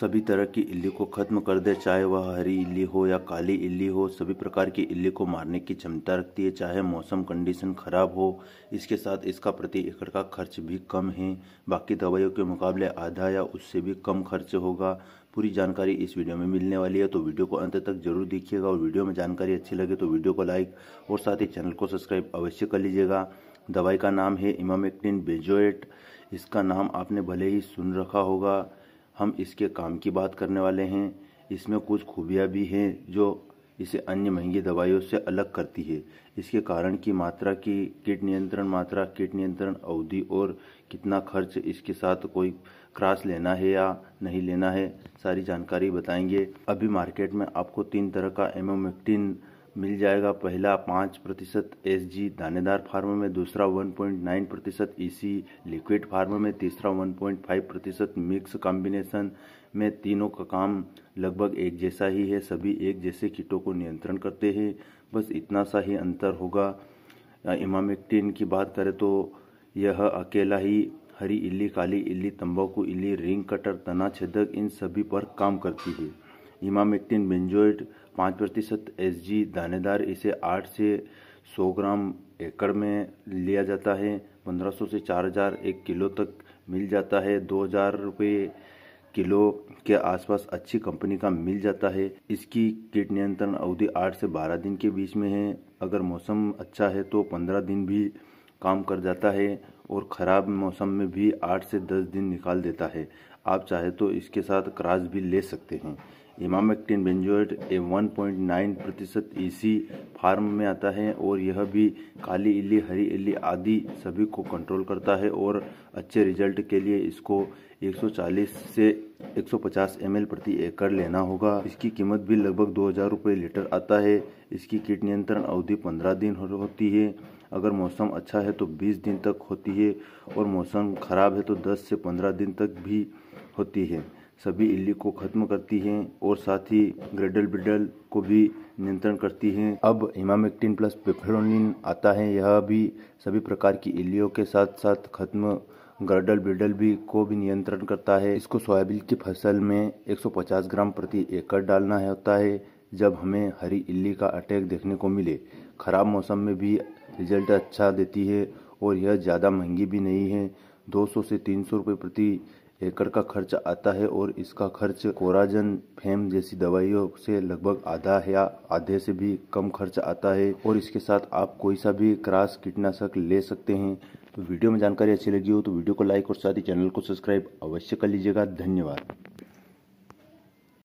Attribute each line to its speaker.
Speaker 1: सभी तरह की इल्ली को ख़त्म कर दे चाहे वह हरी इल्ली हो या काली इल्ली हो सभी प्रकार की इल्ली को मारने की क्षमता रखती है चाहे मौसम कंडीशन ख़राब हो इसके साथ इसका प्रति एकड़ का खर्च भी कम है बाकी दवाइयों के मुकाबले आधा या उससे भी कम खर्च होगा पूरी जानकारी इस वीडियो में मिलने वाली है तो वीडियो को अंत तक जरूर देखिएगा और वीडियो में जानकारी अच्छी लगे तो वीडियो को लाइक और साथ ही चैनल को सब्सक्राइब अवश्य कर लीजिएगा दवाई का नाम है इमामेक्टिन बेजोएट इसका नाम आपने भले ही सुन रखा होगा हम इसके काम की बात करने वाले हैं इसमें कुछ खूबियाँ भी हैं जो इसे अन्य महंगी दवाइयों से अलग करती है इसके कारण की मात्रा की कीट नियंत्रण मात्रा कीट नियंत्रण अवधि और कितना खर्च इसके साथ कोई क्रास लेना है या नहीं लेना है सारी जानकारी बताएंगे अभी मार्केट में आपको तीन तरह का एमोमेक्टिन मिल जाएगा पहला पाँच प्रतिशत एस दानेदार फार्म में दूसरा 1.9 प्रतिशत ई e लिक्विड फार्म में तीसरा 1.5 प्रतिशत मिक्स कॉम्बिनेशन में तीनों का काम लगभग एक जैसा ही है सभी एक जैसे कीटों को नियंत्रण करते हैं बस इतना सा ही अंतर होगा इमामेक्टिन की बात करें तो यह अकेला ही हरी इली काली इली तंबाकू इली रिंग कटर तना छेदक इन सभी पर काम करती है इमामेक्टिन बेंजोइड पाँच प्रतिशत एस जी दानेदार इसे आठ से सौ ग्राम एकड़ में लिया जाता है पंद्रह सौ से चार हजार एक किलो तक मिल जाता है दो हजार रुपये किलो के आसपास अच्छी कंपनी का मिल जाता है इसकी कीट नियंत्रण अवधि आठ से बारह दिन के बीच में है अगर मौसम अच्छा है तो पंद्रह दिन भी काम कर जाता है और ख़राब मौसम में भी आठ से दस दिन निकाल देता है आप चाहे तो इसके साथ क्रास भी ले सकते हैं इमामेक्टिन बेंजोइट ए 1.9 प्रतिशत इसी फार्म में आता है और यह भी काली इली हरी इली आदि सभी को कंट्रोल करता है और अच्छे रिजल्ट के लिए इसको 140 से 150 एम प्रति एकड़ लेना होगा इसकी कीमत भी लगभग दो हज़ार रुपये लीटर आता है इसकी कीट नियंत्रण अवधि 15 दिन होती है अगर मौसम अच्छा है तो 20 दिन तक होती है और मौसम खराब है तो 10 से 15 दिन तक भी होती है सभी इल्ली को खत्म करती हैं और साथ ही ग्रेडल ब्रिडल को भी नियंत्रण करती हैं अब हिमामेक्टिन प्लस पेफेरोनिन आता है यह भी सभी प्रकार की इल्लियों के साथ साथ खत्म गर्डल ब्रिडल भी को भी नियंत्रण करता है इसको सोयाबीन की फसल में 150 ग्राम प्रति एकड़ डालना होता है जब हमें हरी इल्ली का अटैक देखने को मिले खराब मौसम में भी रिजल्ट अच्छा देती है और यह ज़्यादा महंगी भी नहीं है 200 से 300 रुपए प्रति एकड़ का खर्च आता है और इसका खर्च कोराजन फेम जैसी दवाइयों से लगभग आधा या आधे से भी कम खर्च आता है और इसके साथ आप कोई सा भी क्रास कीटनाशक ले सकते हैं तो वीडियो में जानकारी अच्छी लगी हो तो वीडियो को लाइक और साथ ही चैनल को सब्सक्राइब अवश्य कर लीजिएगा धन्यवाद